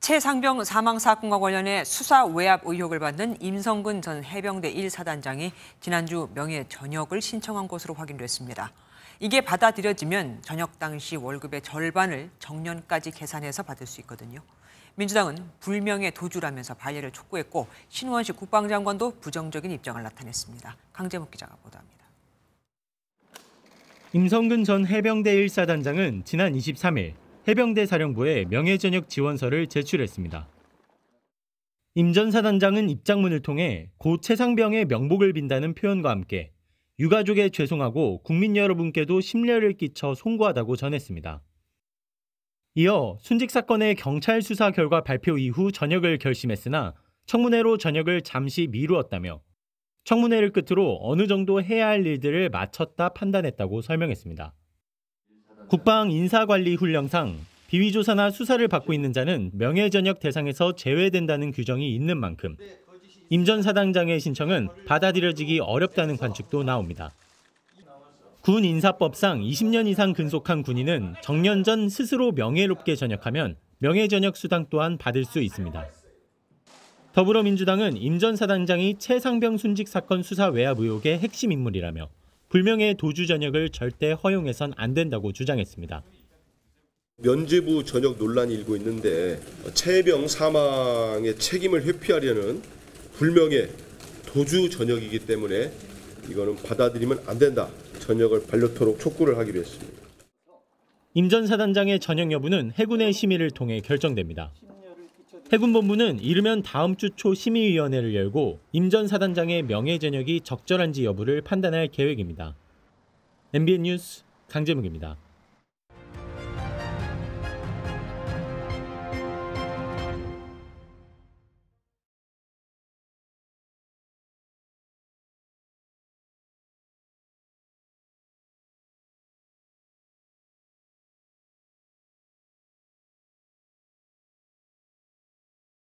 최상병 사망 사건과 관련해 수사 외압 의혹을 받는 임성근 전 해병대 1사단장이 지난주 명예 전역을 신청한 것으로 확인됐습니다. 이게 받아들여지면 전역 당시 월급의 절반을 정년까지 계산해서 받을 수 있거든요. 민주당은 불명예 도주라면서 반려를 촉구했고 신원식 국방장관도 부정적인 입장을 나타냈습니다. 강재목 기자가 보도합니다. 임성근 전 해병대 1사단장은 지난 23일 해병대 사령부에 명예전역 지원서를 제출했습니다. 임전 사단장은 입장문을 통해 고 최상병의 명복을 빈다는 표현과 함께 유가족에 죄송하고 국민 여러분께도 심려를 끼쳐 송구하다고 전했습니다. 이어 순직 사건의 경찰 수사 결과 발표 이후 전역을 결심했으나 청문회로 전역을 잠시 미루었다며 청문회를 끝으로 어느 정도 해야 할 일들을 마쳤다 판단했다고 설명했습니다. 국방 인사관리 훈령상 비위조사나 수사를 받고 있는 자는 명예전역 대상에서 제외된다는 규정이 있는 만큼 임 전 사단장의 신청은 받아들여지기 어렵다는 관측도 나옵니다. 군 인사법상 20년 이상 근속한 군인은 정년 전 스스로 명예롭게 전역하면 명예전역 수당 또한 받을 수 있습니다. 더불어민주당은 임 전 사단장이 최상병 순직 사건 수사 외압 의혹의 핵심 인물이라며 불명예 도주 전역을 절대 허용해선 안 된다고 주장했습니다. 면죄부 전역 논란이 일고 있는데 체병 사망의 책임을 회피하려는 불명예 도주 전역이기 때문에 이거는 받아들이면 안 된다. 전역을 반려토록 촉구를 하기로 했습니다. 임전 사단장의 전역 여부는 해군의 심의를 통해 결정됩니다. 해군본부는 이르면 다음 주 초 심의위원회를 열고 임 전 사단장의 명예전역이 적절한지 여부를 판단할 계획입니다. MBN 뉴스 강재묵입니다.